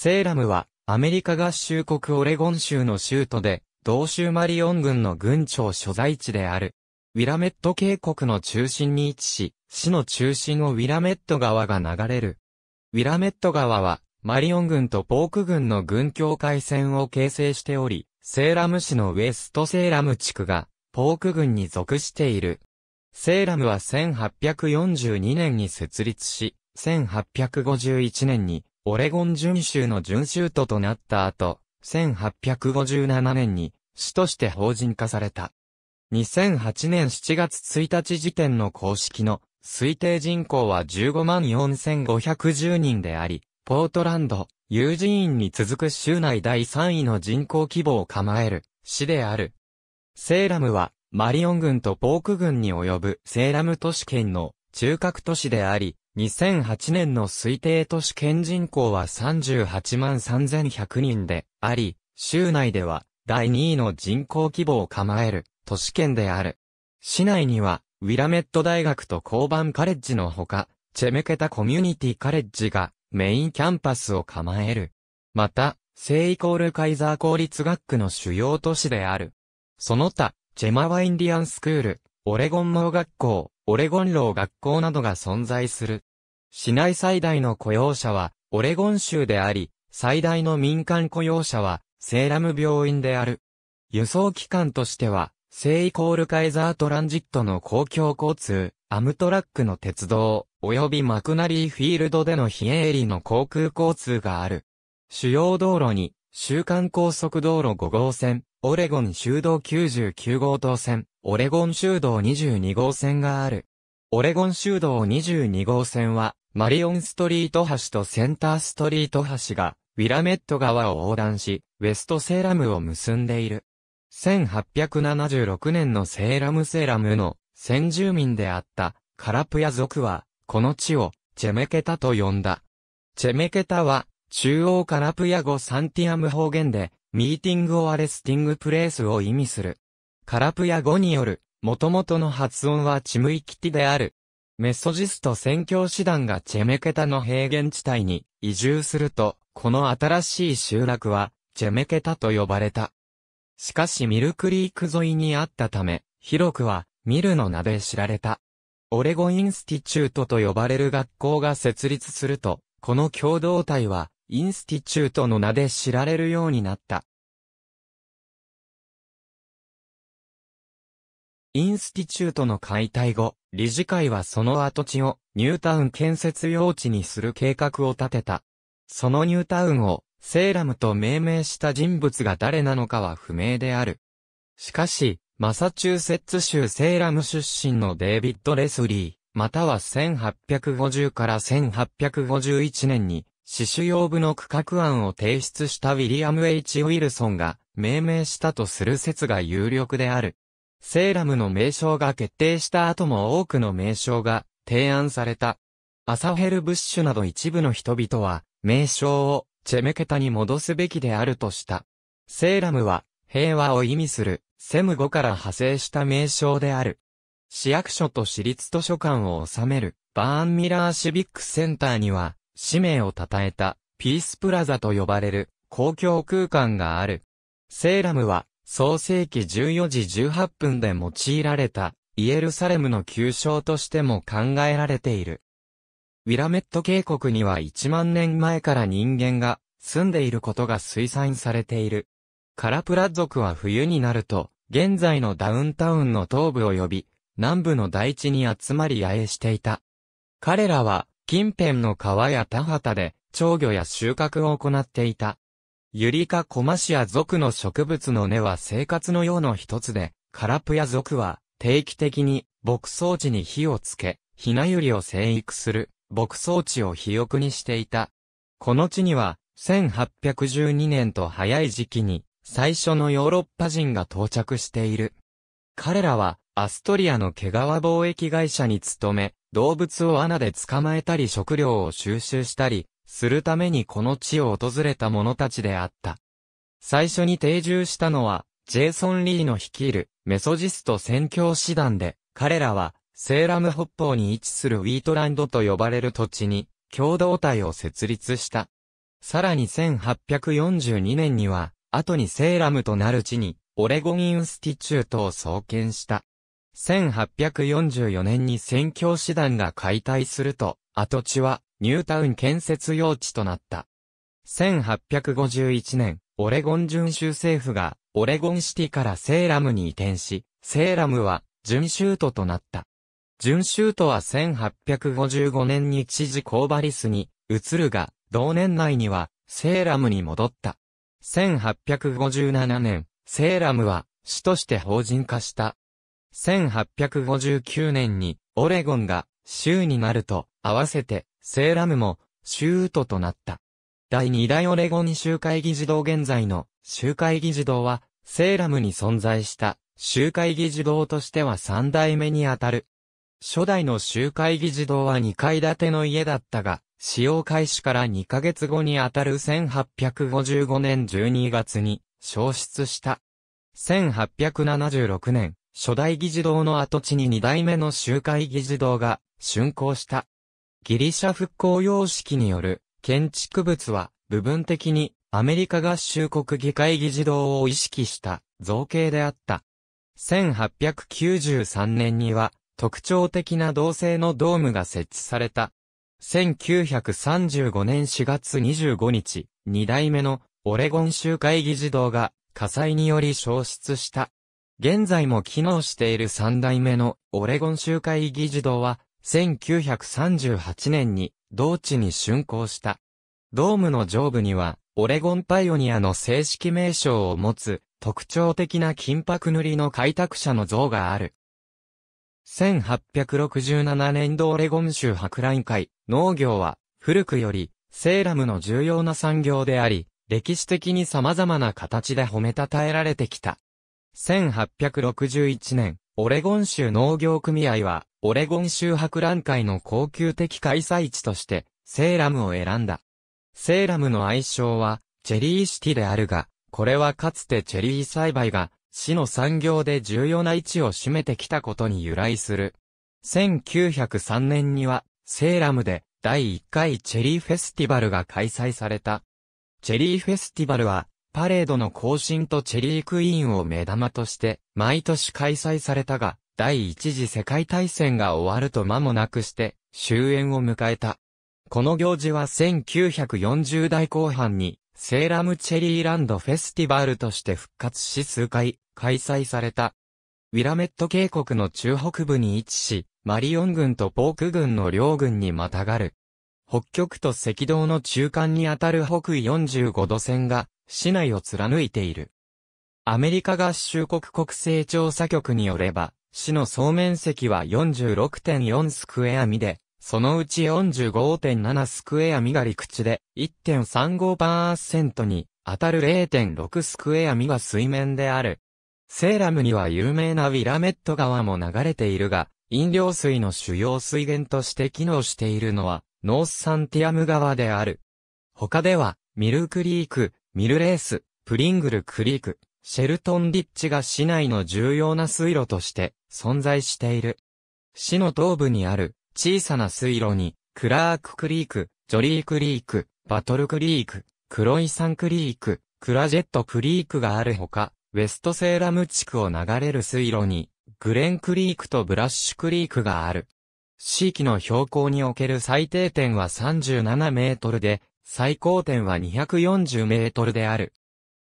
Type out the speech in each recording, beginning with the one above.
セーラムは、アメリカ合衆国オレゴン州の州都で、同州マリオン軍の軍庁所在地である。ウィラメット渓谷の中心に位置し、市の中心をウィラメット川が流れる。ウィラメット川は、マリオン軍とポーク軍の軍境界線を形成しており、セーラム市のウェストセーラム地区が、ポーク軍に属している。セーラムは1842年に設立し、1851年にオレゴン準州の準州都となった後、1857年に、市として法人化された。2008年7月1日時点の公式の推定人口は15万4510人であり、ポートランド、ユージーンに続く州内第3位の人口規模を構える市である。セーラムはマリオン軍とポーク軍に及ぶセーラム都市圏の中核都市であり、2008年の推定都市圏人口は38万3100人であり、州内では第2位の人口規模を構える都市圏である。市内には、ウィラメット大学と交番カレッジのほか、チェメケタコミュニティカレッジがメインキャンパスを構える。また、聖イコールカイザー公立学区の主要都市である。その他、チェマワインディアンスクール、オレゴン盲学校、オレゴン老学校などが存在する。市内最大の雇用者は、オレゴン州であり、最大の民間雇用者は、セーラム病院である。輸送機関としては、セイコールカイザートランジットの公共交通、アムトラックの鉄道、及びマクナリーフィールドでの非営利の航空交通がある。主要道路に、週間高速道路5号線、オレゴン州道99号東線、オレゴン州道22号線がある。オレゴン州道22号線は、マリオンストリート橋とセンターストリート橋が、ウィラメット川を横断し、ウェストセーラムを結んでいる。1876年のセーラムセーラムの先住民であったカラプヤ族は、この地をチェメケタと呼んだ。チェメケタは、中央カラプヤ語サンティアム方言で、ミーティングオアレスティングプレイスを意味する。カラプヤ語による、もともとの発音はチムイキティである。メソジスト宣教師団がチェメケタの平原地帯に移住すると、この新しい集落は、チェメケタと呼ばれた。しかしミルクリーク沿いにあったため、広くは、ミルの名で知られた。オレゴインスティチュートと呼ばれる学校が設立すると、この共同体は、インスティチュートの名で知られるようになった。インスティチュートの解体後、理事会はその跡地をニュータウン建設用地にする計画を立てた。そのニュータウンをセーラムと命名した人物が誰なのかは不明である。しかし、マサチューセッツ州セーラム出身のデイビッド・レスリー、または1850から1851年に、死守用部の区画案を提出したウィリアム・ H・ ウィルソンが命名したとする説が有力である。セーラムの名称が決定した後も多くの名称が提案された。アサヘル・ブッシュなど一部の人々は、名称をチェメケタに戻すべきであるとした。セーラムは、平和を意味する、セム語から派生した名称である。市役所と私立図書館を治める、バーンミラーシビックセンターには、使命を称えた、ピースプラザと呼ばれる、公共空間がある。セーラムは、創世紀14時18分で用いられた、イエルサレムの旧称としても考えられている。ウィラメット渓谷には1万年前から人間が住んでいることが推算されている。カラプラ族は冬になると、現在のダウンタウンの東部及び、南部の大地に集まり野営していた。彼らは、近辺の川や田畑で、長魚や収穫を行っていた。ユリカコマシア属の植物の根は生活の用の一つで、カラプヤ属は定期的に牧草地に火をつけ、ひなユリを生育する牧草地を肥沃にしていた。この地には1812年と早い時期に最初のヨーロッパ人が到着している。彼らはアストリアの毛皮貿易会社に勤め、動物を穴で捕まえたり食料を収集したり、するためにこの地を訪れた者たちであった。最初に定住したのは、ジェイソン・リーの率いるメソジスト宣教師団で、彼らはセーラム北方に位置するウィートランドと呼ばれる土地に共同体を設立した。さらに1842年には、後にセーラムとなる地に、オレゴンインスティチュートを創建した。1844年に宣教師団が解体すると、跡地はニュータウン建設用地となった。1851年、オレゴン準州政府が、オレゴンシティからセーラムに移転し、セーラムは、準州都となった。準州都は1855年に知事コーバリスに移るが、同年内にはセーラムに戻った。1857年、セーラムは市として法人化した。1859年にオレゴンが州になると合わせてセーラムも、州トとなった。第2代オレゴン州会議事堂現在の州会議事堂は、セーラムに存在した州会議事堂としては3代目にあたる。初代の州会議事堂は2階建ての家だったが、使用開始から2ヶ月後にあたる1855年12月に消失した。1876年、初代議事堂の跡地に2代目の集会議事堂が竣工した。ギリシャ復興様式による建築物は部分的にアメリカ合衆国議会議事堂を意識した造形であった。1893年には特徴的な銅製のドームが設置された。1935年4月25日、2代目のオレゴン州会議事堂が火災により消失した。現在も機能している3代目のオレゴン州会議事堂は1938年に同地に竣工した。ドームの上部には、オレゴンパイオニアの正式名称を持つ、特徴的な金箔塗りの開拓者の像がある。1867年度オレゴン州博覧会、農業は、古くより、セーラムの重要な産業であり、歴史的に様々な形で褒めたたえられてきた。1861年、オレゴン州農業組合は、オレゴン州博覧会の恒久的開催地として、セーラムを選んだ。セーラムの愛称は、チェリーシティであるが、これはかつてチェリー栽培が、市の産業で重要な位置を占めてきたことに由来する。1903年には、セーラムで、第1回チェリーフェスティバルが開催された。チェリーフェスティバルは、パレードの更新とチェリークイーンを目玉として、毎年開催されたが、第一次世界大戦が終わると間もなくして、終焉を迎えた。この行事は1940代後半に、セーラムチェリーランドフェスティバルとして復活し数回、開催された。ウィラメット渓谷の中北部に位置し、マリオン軍とポーク軍の両軍にまたがる。北極と赤道の中間にあたる北緯45度線が、市内を貫いている。アメリカ合衆国国勢調査局によれば、市の総面積は46.4スクエアミで、そのうち45.7スクエアミが陸地で、1.35%に当たる0.6スクエアミが水面である。セーラムには有名なウィラメット川も流れているが、飲料水の主要水源として機能しているのは、ノースサンティアム川である。他では、ミルクリーク、ミルレース、プリングルクリーク、シェルトンリッチが市内の重要な水路として存在している。市の東部にある小さな水路に、クラーククリーク、ジョリークリーク、バトルクリーク、クロイサンクリーク、クラジェットクリークがあるほか、ウェストセーラム地区を流れる水路に、グレンクリークとブラッシュクリークがある。地域の標高における最低点は37メートルで、最高点は240メートルである。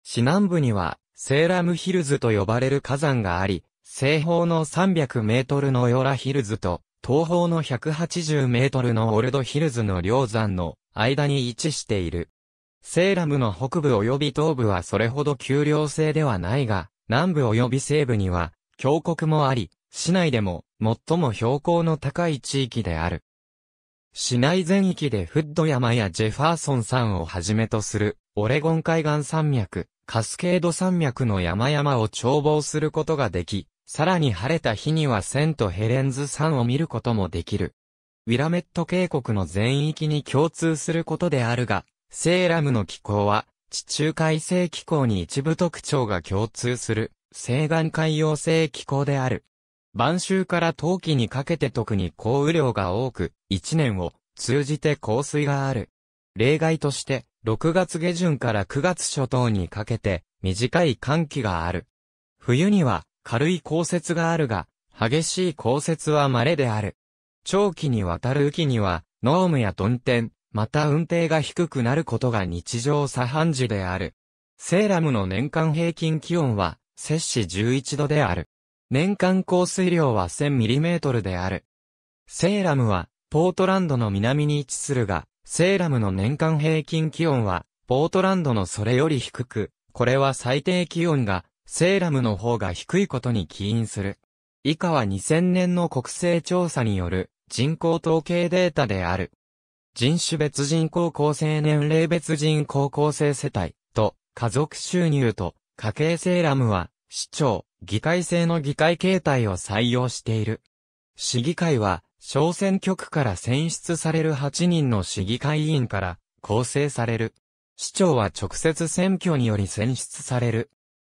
市南部には、セーラムヒルズと呼ばれる火山があり、西方の300メートルのヨラヒルズと、東方の180メートルのオルドヒルズの両山の間に位置している。セーラムの北部及び東部はそれほど丘陵性ではないが、南部及び西部には、峡谷もあり、市内でも最も標高の高い地域である。市内全域でフッド山やジェファーソン山をはじめとする、オレゴン海岸山脈、カスケード山脈の山々を眺望することができ、さらに晴れた日にはセントヘレンズ山を見ることもできる。ウィラメット渓谷の全域に共通することであるが、セーラムの気候は、地中海性気候に一部特徴が共通する、西岸海洋性気候である。晩秋から冬季にかけて特に降雨量が多く、一年を通じて降水がある。例外として、6月下旬から9月初頭にかけて、短い寒気がある。冬には、軽い降雪があるが、激しい降雪は稀である。長期にわたる雨季には、濃霧や鈍天、また運転が低くなることが日常茶飯事である。セーラムの年間平均気温は、摂氏11度である。年間降水量は 1000mm である。セーラムは、ポートランドの南に位置するが、セーラムの年間平均気温は、ポートランドのそれより低く、これは最低気温が、セーラムの方が低いことに起因する。以下は2000年の国勢調査による人口統計データである。人種別人口構成年齢別人口構成世帯と家族収入と家計セーラムは市長、議会制の議会形態を採用している。市議会は、小選挙区から選出される8人の市議会委員から構成される。市長は直接選挙により選出される。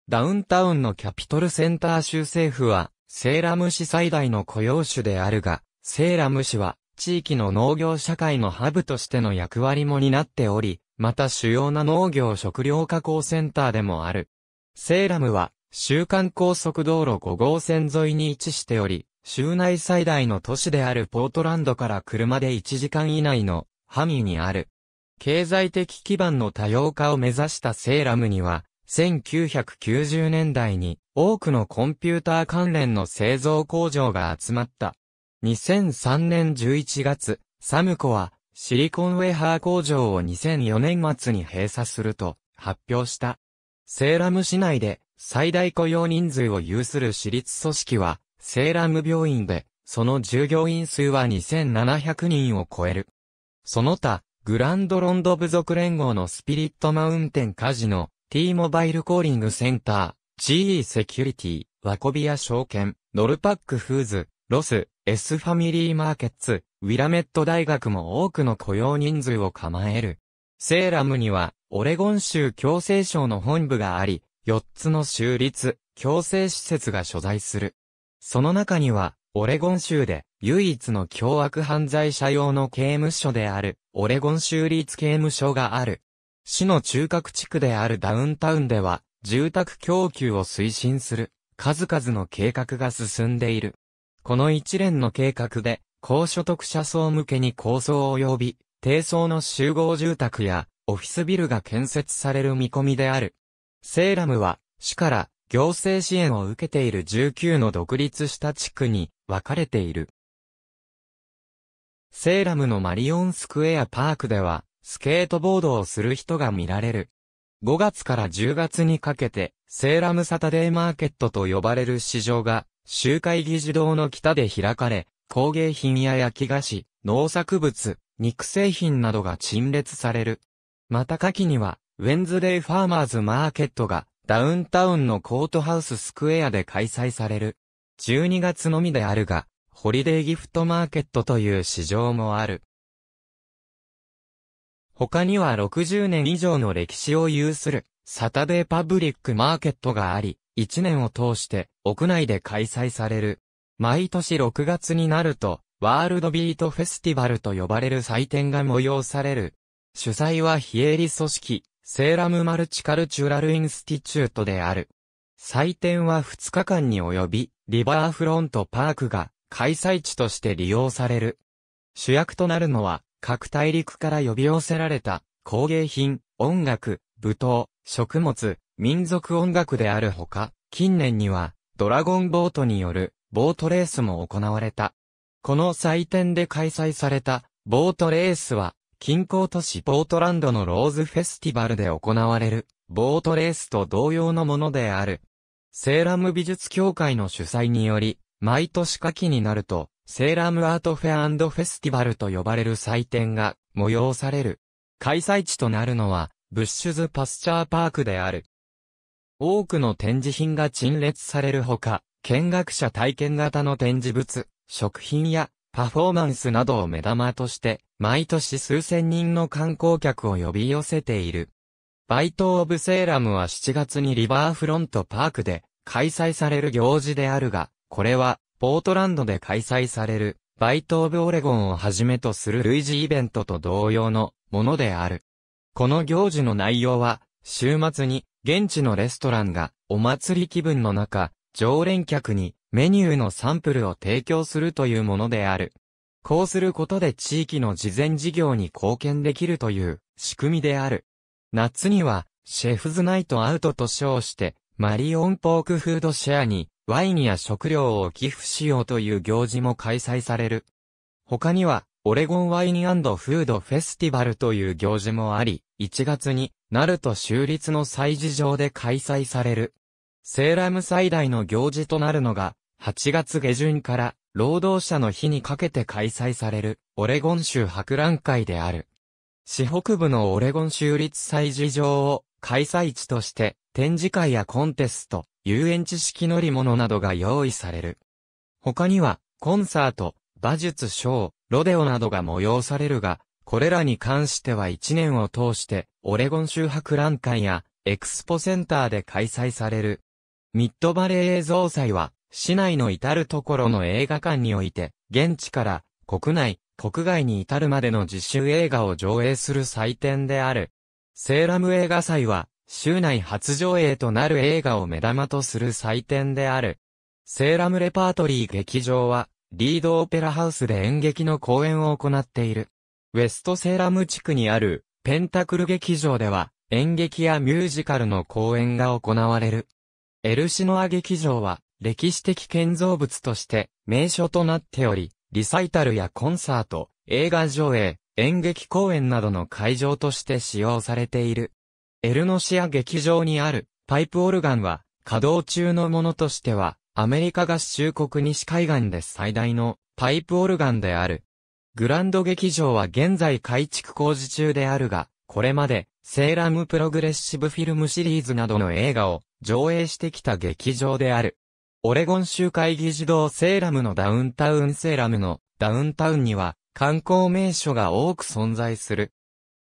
ダウンタウンのキャピトルセンター州政府は、セーラム市最大の雇用種であるが、セーラム市は、地域の農業社会のハブとしての役割も担っており、また主要な農業食料加工センターでもある。セーラムは、週間高速道路5号線沿いに位置しており、州内最大の都市であるポートランドから車で1時間以内の範囲にある。経済的基盤の多様化を目指したセーラムには、1990年代に多くのコンピューター関連の製造工場が集まった。2003年11月、サムコはシリコンウェハー工場を2004年末に閉鎖すると発表した。セーラム市内で最大雇用人数を有する私立組織は、セーラム病院で、その従業員数は2700人を超える。その他、グランドロンド部族連合のスピリットマウンテンカジノ、T モバイルコーリングセンター、GE セキュリティ、ワコビア証券、ノルパックフーズ、ロス、S ファミリーマーケッツ、ウィラメット大学も多くの雇用人数を構える。セーラムには、オレゴン州共生省の本部があり、4つの州立、強制施設が所在する。その中には、オレゴン州で唯一の凶悪犯罪者用の刑務所である、オレゴン州立刑務所がある。市の中核地区であるダウンタウンでは、住宅供給を推進する、数々の計画が進んでいる。この一連の計画で、高所得者層向けに構想及び、低層の集合住宅や、オフィスビルが建設される見込みである。セーラムは、市から行政支援を受けている19の独立した地区に分かれている。セーラムのマリオンスクエアパークでは、スケートボードをする人が見られる。5月から10月にかけて、セーラムサタデーマーケットと呼ばれる市場が、集会議事堂の北で開かれ、工芸品や焼き菓子、農作物、肉製品などが陳列される。また夏季には、ウェンズデイファーマーズマーケットがダウンタウンのコートハウススクエアで開催される。12月のみであるが、ホリデーギフトマーケットという市場もある。他には60年以上の歴史を有するサタデーパブリックマーケットがあり、1年を通して屋内で開催される。毎年6月になると、ワールドビートフェスティバルと呼ばれる祭典が催される。主催は非営利組織、セーラムマルチカルチュラルインスティチュートである。祭典は2日間に及び、リバーフロントパークが開催地として利用される。主役となるのは、各大陸から呼び寄せられた工芸品、音楽、舞踏、食物、民族音楽であるほか、近年にはドラゴンボートによるボートレースも行われた。この祭典で開催されたボートレースは近郊都市ポートランドのローズフェスティバルで行われる、ボートレースと同様のものである。セーラム美術協会の主催により、毎年夏季になると、セーラムアートフェアフェスティバルと呼ばれる祭典が催される。開催地となるのは、ブッシュズパスチャーパークである。多くの展示品が陳列されるほか、見学者体験型の展示物、食品やパフォーマンスなどを目玉として毎年数千人の観光客を呼び寄せている。バイト・オブ・セーラムは7月にリバーフロント・パークで開催される行事であるが、これは、ポートランドで開催される、バイト・オブ・オレゴンをはじめとする類似イベントと同様のものである。この行事の内容は、週末に現地のレストランがお祭り気分の中、常連客にメニューのサンプルを提供するというものである。こうすることで地域の事前事業に貢献できるという仕組みである。夏には、シェフズナイトアウトと称して、マリオンポークフードシェアに、ワインや食料を寄付しようという行事も開催される。他には、オレゴンワインフードフェスティバルという行事もあり、1月に、なると州立の祭事場で開催される。セーラム最大の行事となるのが、8月下旬から労働者の日にかけて開催される、オレゴン州博覧会である。市北部のオレゴン州立祭事場を開催地として、展示会やコンテスト、遊園地式乗り物などが用意される。他には、コンサート、馬術ショー、ロデオなどが催されるが、これらに関しては一年を通して、オレゴン州博覧会やエクスポセンターで開催される。ミッドバレー映像祭は、市内の至るところの映画館において、現地から国内、国外に至るまでの自主映画を上映する祭典である。セーラム映画祭は、州内初上映となる映画を目玉とする祭典である。セーラムレパートリー劇場は、リードオペラハウスで演劇の公演を行っている。ウェストセーラム地区にある、ペンタクル劇場では、演劇やミュージカルの公演が行われる。エルシノア劇場は、歴史的建造物として名所となっており、リサイタルやコンサート、映画上映、演劇公演などの会場として使用されている。エルノシア劇場にあるパイプオルガンは稼働中のものとしてはアメリカ合衆国西海岸で最大のパイプオルガンである。グランド劇場は現在改築工事中であるが、これまでセーラムプログレッシブフィルムシリーズなどの映画を上映してきた劇場である。オレゴン州会議事堂セーラムのダウンタウンセーラムのダウンタウンには観光名所が多く存在する。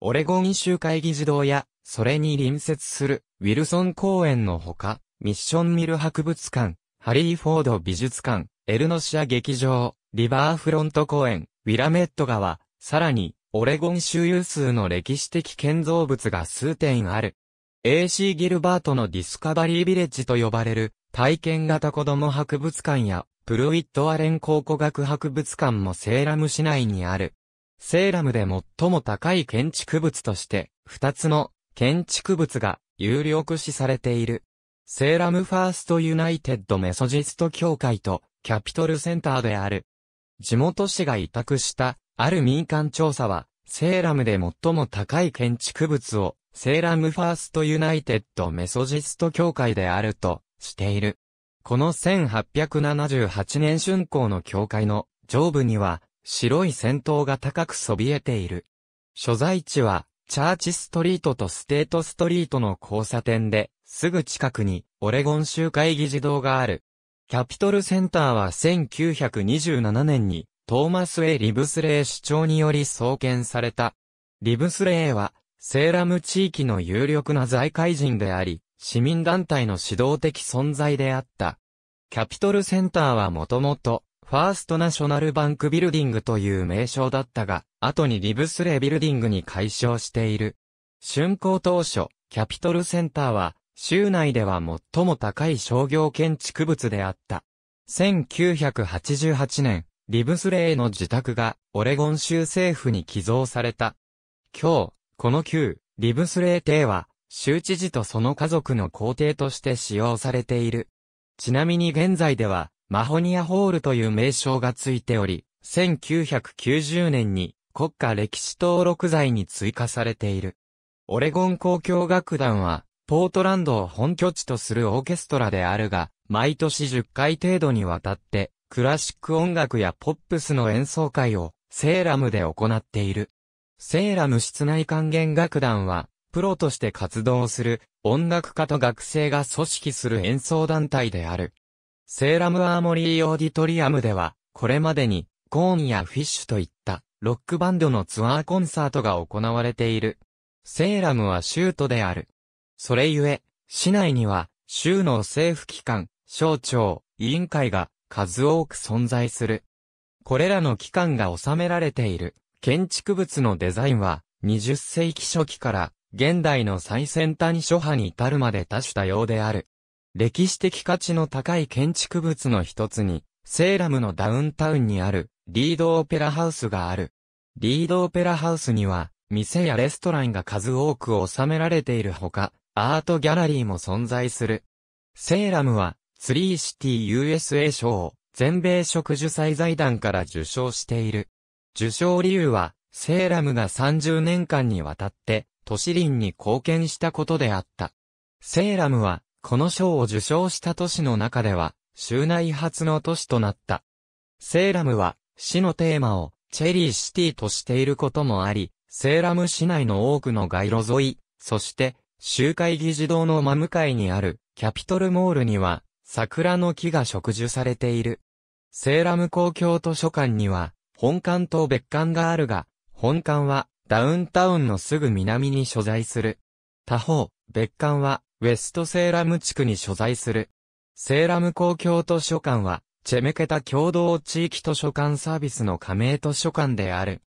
オレゴン州会議事堂や、それに隣接するウィルソン公園のほか、ミッションミル博物館、ハリーフォード美術館、エルノシア劇場、リバーフロント公園、ウィラメット川、さらに、オレゴン州有数の歴史的建造物が数点ある。AC ギルバートのディスカバリービレッジと呼ばれる、体験型子供博物館や、プルウィットアレン考古学博物館もセーラム市内にある。セーラムで最も高い建築物として、二つの建築物が有力視されている。セーラムファーストユナイテッドメソジスト協会とキャピトルセンターである。地元市が委託したある民間調査は、セーラムで最も高い建築物をセーラムファーストユナイテッドメソジスト協会であるとしている。この1878年春光の教会の上部には白い戦闘が高くそびえている。所在地はチャーチストリートとステートストリートの交差点で、すぐ近くにオレゴン州会議事堂がある。キャピトルセンターは1927年にトーマス・エリブスレイ市長により創建された。リブスレイはセーラム地域の有力な財界人であり、市民団体の指導的存在であった。キャピトルセンターはもともと、ファーストナショナルバンクビルディングという名称だったが、後にリブスレビルディングに改称している。竣工当初、キャピトルセンターは、州内では最も高い商業建築物であった。1988年、リブスレイの自宅が、オレゴン州政府に寄贈された。今日、この旧、リブスレイ邸は、州知事とその家族の皇帝として使用されている。ちなみに現在では、マホニアホールという名称がついており、1990年に国家歴史登録罪に追加されている。オレゴン公共楽団は、ポートランドを本拠地とするオーケストラであるが、毎年10回程度にわたって、クラシック音楽やポップスの演奏会を、セーラムで行っている。セーラム室内管弦楽団は、プロとして活動する音楽家と学生が組織する演奏団体である。セーラムアーモリーオーディトリアムでは、これまでにコーンやフィッシュといったロックバンドのツアーコンサートが行われている。セーラムは州都である。それゆえ、市内には州の政府機関、省庁、委員会が数多く存在する。これらの機関が収められている建築物のデザインは20世紀初期から現代の最先端諸派に至るまで多種多様である。歴史的価値の高い建築物の一つに、セーラムのダウンタウンにある、リードオペラハウスがある。リードオペラハウスには、店やレストランが数多く収められているほか、アートギャラリーも存在する。セーラムは、ツリーシティ USA 賞を、全米植樹祭財団から受賞している。受賞理由は、セーラムが30年間にわたって、都市林に貢献したことであった。セーラムは、この賞を受賞した都市の中では、州内初の都市となった。セーラムは、市のテーマを、チェリーシティとしていることもあり、セーラム市内の多くの街路沿い、そして、集会議事堂の真向かいにある、キャピトルモールには、桜の木が植樹されている。セーラム公共図書館には、本館と別館があるが、本館は、ダウンタウンのすぐ南に所在する。他方、別館は、ウェストセーラム地区に所在する。セーラム公共図書館は、チェメケタ共同地域図書館サービスの加盟図書館である。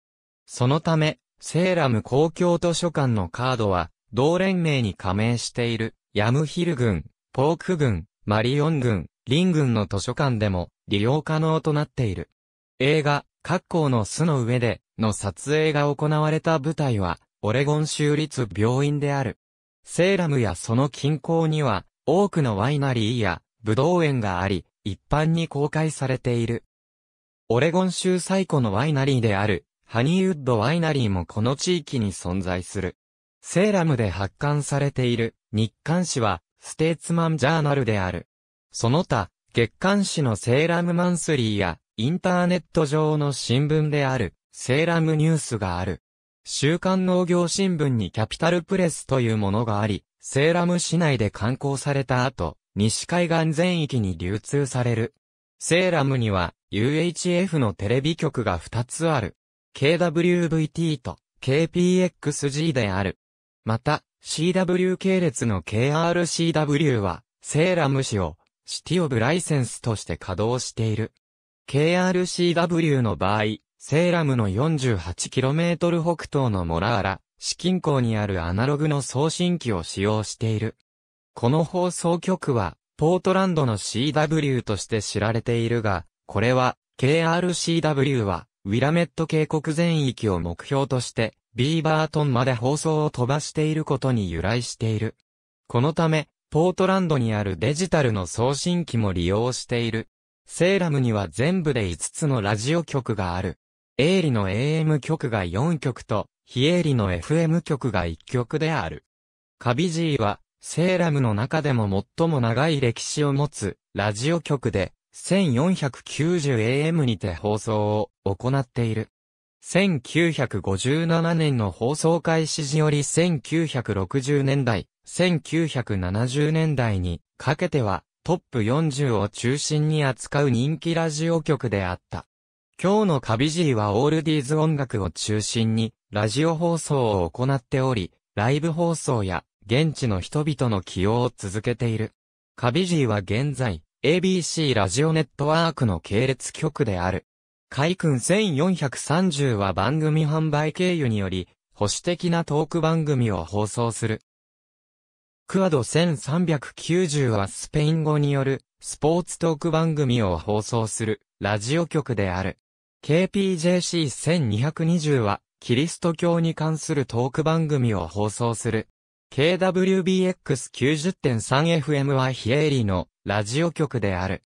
そのため、セーラム公共図書館のカードは、同連盟に加盟している、ヤムヒル郡、ポーク郡、マリオン郡、リン郡の図書館でも利用可能となっている。映画、コ校の巣の上で、の撮影が行われた舞台は、オレゴン州立病院である。セーラムやその近郊には、多くのワイナリーや、ブドウ園があり、一般に公開されている。オレゴン州最古のワイナリーである、ハニーウッドワイナリーもこの地域に存在する。セーラムで発刊されている日刊誌は、ステーツマンジャーナルである。その他、月刊誌のセーラムマンスリーや、インターネット上の新聞である、セーラムニュースがある。週刊農業新聞にキャピタルプレスというものがあり、セーラム市内で刊行された後、西海岸全域に流通される。セーラムには UHF のテレビ局が2つある。KWVT と KPXG である。また、CW 系列の KRCW は、セーラム市を、シティオブライセンスとして稼働している。KRCW の場合、セーラムの 48km 北東のモラーラ、市近郊にあるアナログの送信機を使用している。この放送局は、ポートランドの CW として知られているが、これは、KRCW は、ウィラメット渓谷全域を目標として、ビーバートンまで放送を飛ばしていることに由来している。このため、ポートランドにあるデジタルの送信機も利用している。セーラムには全部で5つのラジオ局がある。営利の AM 曲が4曲と、非営利の FM 曲が1曲である。カビジーは、セーラムの中でも最も長い歴史を持つ、ラジオ局で、1490AM にて放送を行っている。1957年の放送開始時より1960年代、1970年代にかけてはトップ40を中心に扱う人気ラジオ局であった。今日のカビジーはオールディーズ音楽を中心に、ラジオ放送を行っており、ライブ放送や、現地の人々の起用を続けている。カビジーは現在、ABC ラジオネットワークの系列局である。海君1430は番組販売経由により、保守的なトーク番組を放送する。クアド1390はスペイン語によるスポーツトーク番組を放送するラジオ局である。KPJC1220 は、キリスト教に関するトーク番組を放送する。KWBX90.3FM はヒエーリのラジオ局である。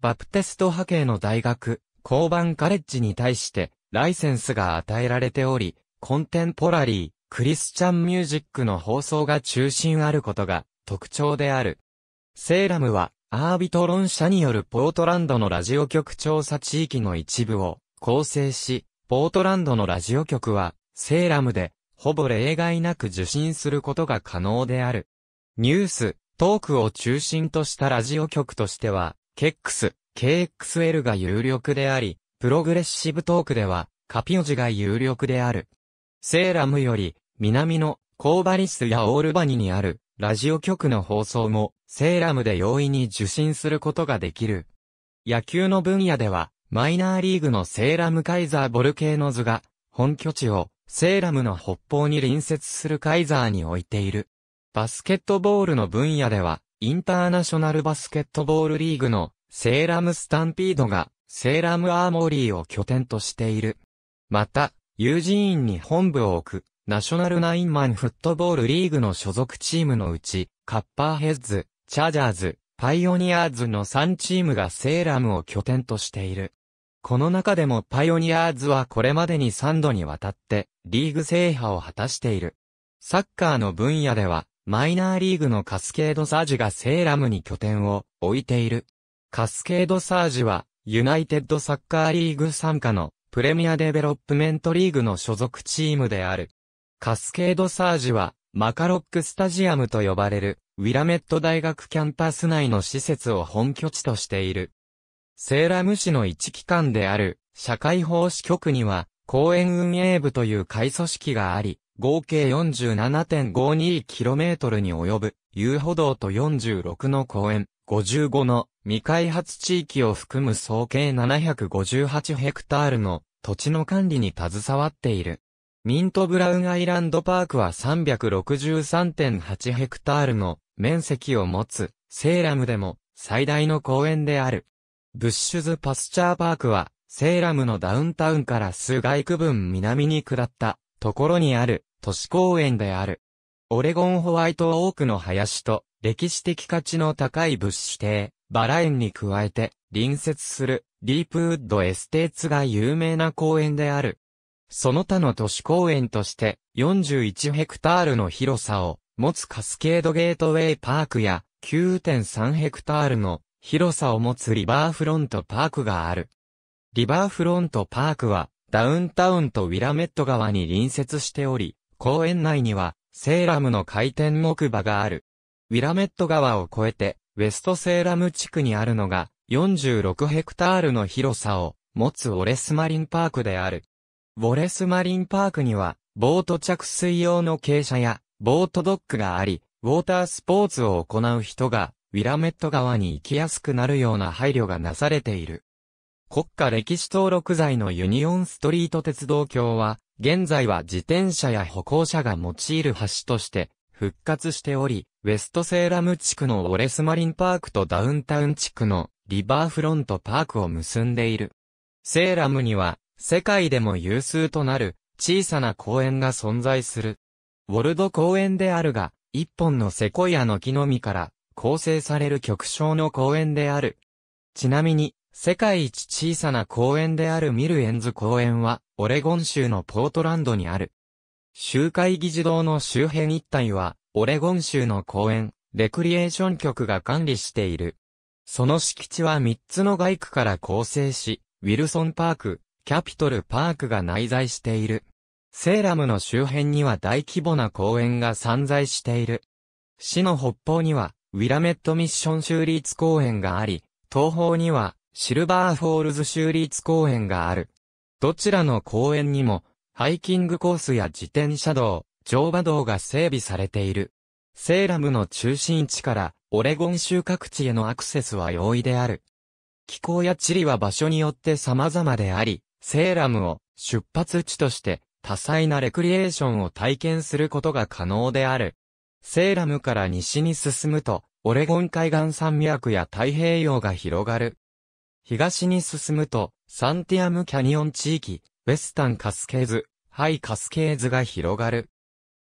バプテスト派系の大学、交番カレッジに対してライセンスが与えられており、コンテンポラリー、クリスチャンミュージックの放送が中心あることが特徴である。セーラムはアービトロン社によるポートランドのラジオ局調査地域の一部を構成し、ポートランドのラジオ局は、セーラムで、ほぼ例外なく受信することが可能である。ニュース、トークを中心としたラジオ局としては、ケックス、KXL が有力であり、プログレッシブトークでは、カピオジが有力である。セーラムより、南の、コーバリスやオールバニにある、ラジオ局の放送も、セーラムで容易に受信することができる。野球の分野では、マイナーリーグのセーラムカイザーボルケーノズが、本拠地をセーラムの北方に隣接するカイザーに置いている。バスケットボールの分野では、インターナショナルバスケットボールリーグのセーラムスタンピードがセーラムアーモリーを拠点としている。また、ユージーンに本部を置くナショナルナインマンフットボールリーグの所属チームのうち、カッパーヘッズ、チャージャーズ、パイオニアーズの3チームがセーラムを拠点としている。この中でもパイオニアーズはこれまでに3度にわたってリーグ制覇を果たしている。サッカーの分野ではマイナーリーグのカスケードサージがセーラムに拠点を置いている。カスケードサージはユナイテッドサッカーリーグ参加のプレミアデベロップメントリーグの所属チームである。カスケードサージはマカロックスタジアムと呼ばれるウィラメット大学キャンパス内の施設を本拠地としている。セーラム市の一機関である、社会奉仕局には、公園運営部という会組織があり、合計 47.52km に及ぶ、遊歩道と46の公園、55の未開発地域を含む総計758ヘクタールの土地の管理に携わっている。ミントブラウンアイランドパークは363.8ヘクタールの面積を持つ、セーラムでも最大の公園である。ブッシュズパスチャーパークは、セーラムのダウンタウンから数外区分南に下ったところにある都市公園である。オレゴンホワイトオークの林と歴史的価値の高いブッシュ邸、バラ園に加えて隣接するディープウッドエステーツが有名な公園である。その他の都市公園として41ヘクタールの広さを持つカスケードゲートウェイパークや9.3ヘクタールの広さを持つリバーフロントパークがある。リバーフロントパークは、ダウンタウンとウィラメット川に隣接しており、公園内には、セーラムの回転木馬がある。ウィラメット川を越えて、ウェストセーラム地区にあるのが、46ヘクタールの広さを持つウォレスマリンパークである。ウォレスマリンパークには、ボート着水用の傾斜や、ボートドックがあり、ウォータースポーツを行う人がウィラメット川に行きやすくなるような配慮がなされている。国家歴史登録財のユニオンストリート鉄道橋は、現在は自転車や歩行者が用いる橋として復活しており、ウェストセーラム地区のオレスマリンパークとダウンタウン地区のリバーフロントパークを結んでいる。セーラムには世界でも有数となる小さな公園が存在する。ウォルド公園であるが、一本のセコイアの木の実から構成される極小の公園である。ちなみに、世界一小さな公園であるミルエンズ公園は、オレゴン州のポートランドにある。集会議事堂の周辺一帯は、オレゴン州の公園、レクリエーション局が管理している。その敷地は3つの外区から構成し、ウィルソンパーク、キャピトルパークが内在している。セーラムの周辺には大規模な公園が散在している。市の北方には、ウィラメットミッション州立公園があり、東方にはシルバーフォールズ州立公園がある。どちらの公園にも、ハイキングコースや自転車道、乗馬道が整備されている。セーラムの中心地からオレゴン州各地へのアクセスは容易である。気候や地理は場所によって様々であり、セーラムを出発地として多彩なレクリエーションを体験することが可能である。セーラムから西に進むと、オレゴン海岸山脈や太平洋が広がる。東に進むと、サンティアムキャニオン地域、ウェスタンカスケーズ、ハイカスケーズが広がる。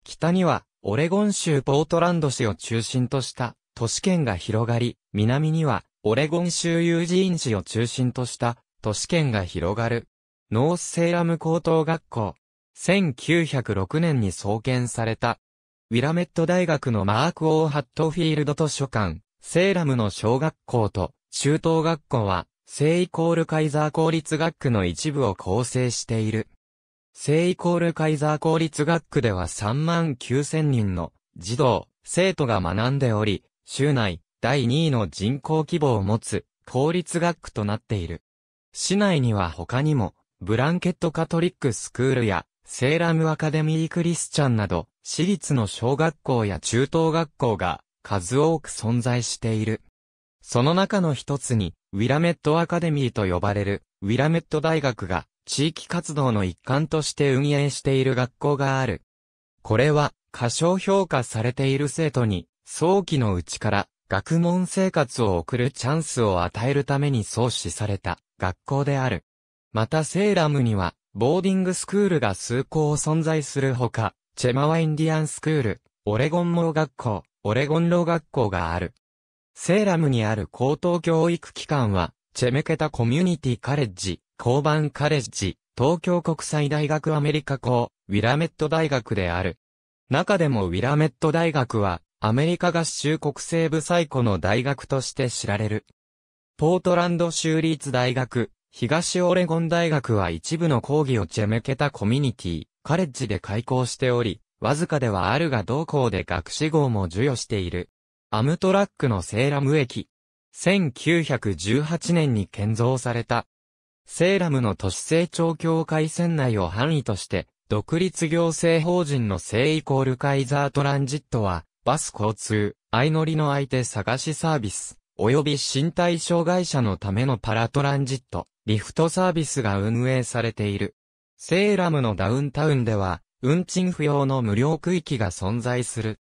北には、オレゴン州ポートランド市を中心とした都市圏が広がり、南には、オレゴン州ユージーン市を中心とした都市圏が広がる。ノースセーラム高等学校。1906年に創建されたウィラメット大学のマーク・オー・ハットフィールド図書館、セーラムの小学校と、中等学校は、聖イコールカイザー公立学区の一部を構成している。聖イコールカイザー公立学区では3万9000人の児童、生徒が学んでおり、州内第2位の人口規模を持つ公立学区となっている。市内には他にも、ブランケットカトリックスクールやセーラムアカデミークリスチャンなど、私立の小学校や中等学校が数多く存在している。その中の一つに、ウィラメットアカデミーと呼ばれる、ウィラメット大学が地域活動の一環として運営している学校がある。これは、過小評価されている生徒に、早期のうちから学問生活を送るチャンスを与えるために創始された学校である。またセーラムにはボーディングスクールが数校存在するほか、チェマワインディアンスクール、オレゴン盲学校、オレゴン老学校がある。セーラムにある高等教育機関は、チェメケタコミュニティカレッジ、交番カレッジ、東京国際大学アメリカ校、ウィラメット大学である。中でもウィラメット大学は、アメリカ合衆国西部最古の大学として知られる。ポートランド州立大学、東オレゴン大学は一部の講義をちェめけたコミュニティ、カレッジで開校しており、わずかではあるが同校で学士号も授与している。アムトラックのセーラム駅。1918年に建造された。セーラムの都市成長協会線内を範囲として、独立行政法人のセイコールカイザートランジットは、バス交通、相乗りの相手探しサービス、及び身体障害者のためのパラトランジット、リフトサービスが運営されている。セーラムのダウンタウンでは、運賃不要の無料区域が存在する。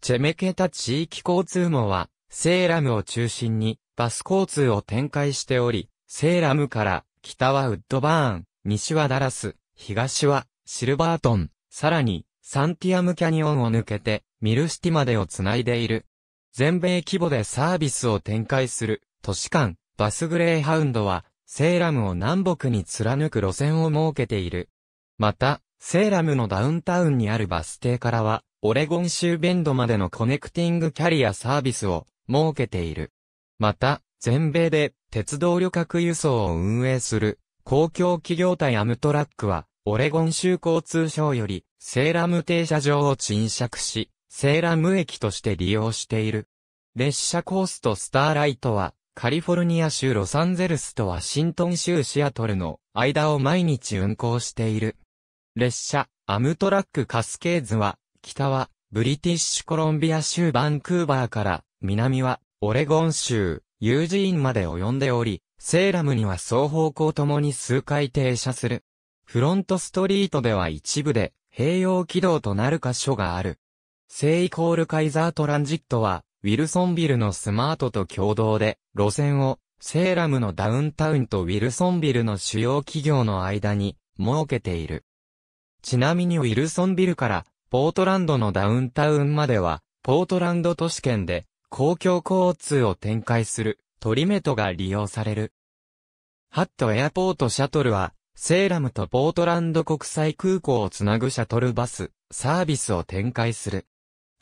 チェメケタ地域交通網は、セーラムを中心に、バス交通を展開しており、セーラムから北はウッドバーン、西はダラス、東はシルバートン、さらにサンティアムキャニオンを抜けてミルシティまでをつないでいる。全米規模でサービスを展開する都市間バスグレーハウンドはセーラムを南北に貫く路線を設けている。また、セーラムのダウンタウンにあるバス停からは、オレゴン州ベンドまでのコネクティングキャリアサービスを設けている。また、全米で鉄道旅客輸送を運営する公共企業体アムトラックは、オレゴン州交通省よりセーラム停車場を沈借し、セーラム駅として利用している。列車コースとスターライトは、カリフォルニア州ロサンゼルスとワシントン州シアトルの間を毎日運行している。列車、アムトラックカスケーズは、北は、ブリティッシュコロンビア州バンクーバーから、南は、オレゴン州、ユージーンまで及んでおり、セーラムには双方向ともに数回停車する。フロントストリートでは一部で、併用軌道となる箇所がある。セイコールカイザートランジットは、ウィルソンビルのスマートと共同で、路線を、セーラムのダウンタウンとウィルソンビルの主要企業の間に、設けている。ちなみにウィルソンビルから、ポートランドのダウンタウンまでは、ポートランド都市圏で、公共交通を展開する、トリメトが利用される。ハットエアポートシャトルは、セーラムとポートランド国際空港をつなぐシャトルバス、サービスを展開する。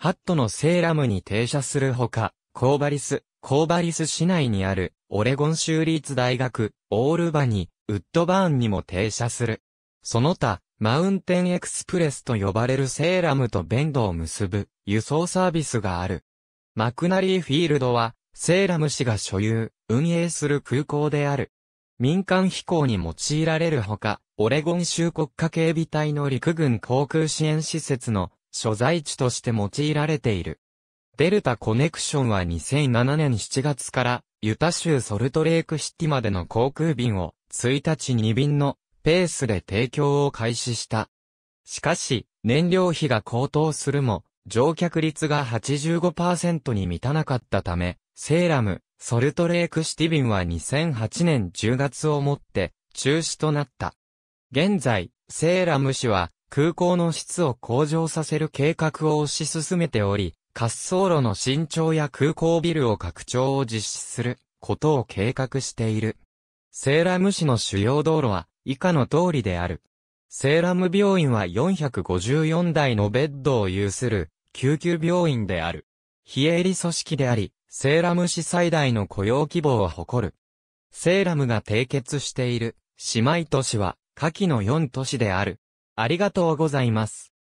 ハットのセーラムに停車するほか、コーバリス、コーバリス市内にある、オレゴン州立大学、オールバニ、ウッドバーンにも停車する。その他、マウンテンエクスプレスと呼ばれるセーラムとベンドを結ぶ輸送サービスがある。マクナリーフィールドは、セーラム市が所有、運営する空港である。民間飛行に用いられるほか、オレゴン州国家警備隊の陸軍航空支援施設の所在地として用いられている。デルタコネクションは2007年7月からユタ州ソルトレークシティまでの航空便を1日2便のペースで提供を開始した。しかし、燃料費が高騰するも、乗客率が85%に満たなかったため、セーラム、ソルトレークシティ便は2008年10月をもって中止となった。現在、セーラム市は空港の質を向上させる計画を推し進めており、滑走路の伸長や空港ビルを拡張を実施することを計画している。セーラム市の主要道路は以下の通りである。セーラム病院は454台のベッドを有する救急病院である。非営利組織であり、セーラム市最大の雇用規模を誇る。セーラムが締結している姉妹都市は下記の4都市である。ありがとうございます。